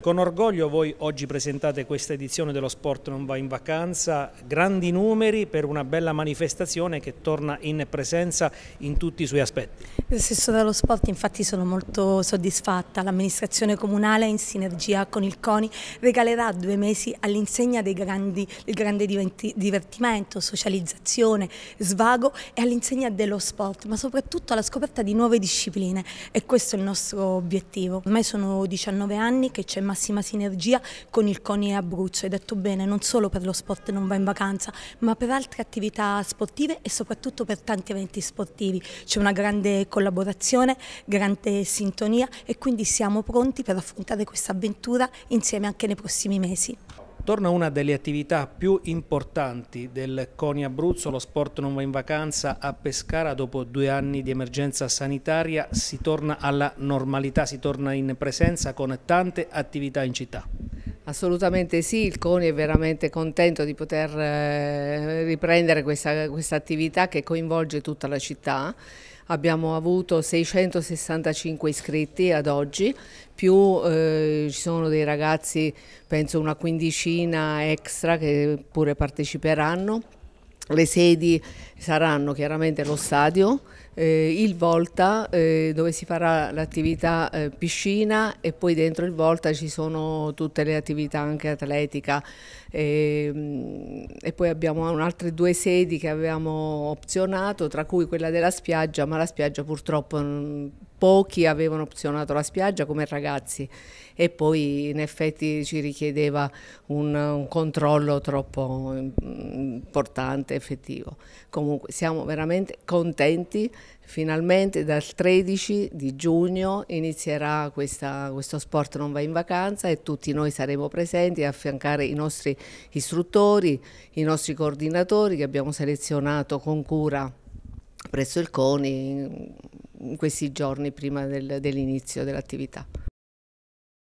Con orgoglio voi oggi presentate questa edizione dello Sport non va in vacanza, grandi numeri per una bella manifestazione che torna in presenza in tutti i suoi aspetti. Del stesso dello sport infatti sono molto soddisfatta, l'amministrazione comunale in sinergia con il CONI regalerà due mesi all'insegna del grande divertimento, socializzazione, svago e all'insegna dello sport, ma soprattutto alla scoperta di nuove discipline e questo è il nostro obiettivo. Ormai sono 19 anni che c'è massima sinergia con il CONI Abruzzo, hai detto bene, non solo per lo sport non va in vacanza, ma per altre attività sportive e soprattutto per tanti eventi sportivi. C'è una grande collaborazione, grande sintonia e quindi siamo pronti per affrontare questa avventura insieme anche nei prossimi mesi. Torna una delle attività più importanti del CONI Abruzzo, lo sport non va in vacanza a Pescara, dopo due anni di emergenza sanitaria si torna alla normalità, si torna in presenza con tante attività in città. Assolutamente sì, il CONI è veramente contento di poter eh, riprendere questa, questa attività che coinvolge tutta la città abbiamo avuto 665 iscritti ad oggi, più eh, ci sono dei ragazzi, penso una quindicina extra che pure parteciperanno le sedi saranno chiaramente lo stadio, eh, il Volta eh, dove si farà l'attività eh, piscina e poi dentro il Volta ci sono tutte le attività anche atletica ehm, e poi abbiamo altre due sedi che avevamo opzionato tra cui quella della spiaggia ma la spiaggia purtroppo pochi avevano opzionato la spiaggia come ragazzi e poi in effetti ci richiedeva un, un controllo troppo mm, importante, effettivo. Comunque siamo veramente contenti, finalmente dal 13 di giugno inizierà questa, questo sport non va in vacanza e tutti noi saremo presenti a affiancare i nostri istruttori, i nostri coordinatori che abbiamo selezionato con cura presso il CONI in questi giorni prima del, dell'inizio dell'attività.